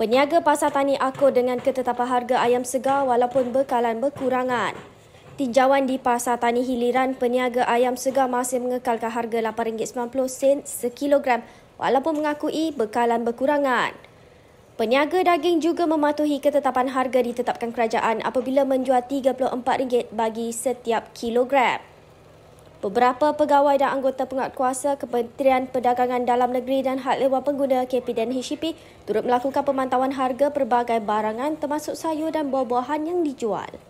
Peniaga pasar tani aku dengan ketetapan harga ayam segar walaupun bekalan berkurangan. Tinjauan di pasar tani hiliran, peniaga ayam segar masih mengekalkan harga RM8.90 sekilogram walaupun mengakui bekalan berkurangan. Peniaga daging juga mematuhi ketetapan harga ditetapkan kerajaan apabila menjual RM34 bagi setiap kilogram. Beberapa pegawai dan anggota penguatkuasa Kementerian Perdagangan Dalam Negeri dan Hak Lewat Pengguna KP dan HCP turut melakukan pemantauan harga pelbagai barangan termasuk sayur dan buah-buahan yang dijual.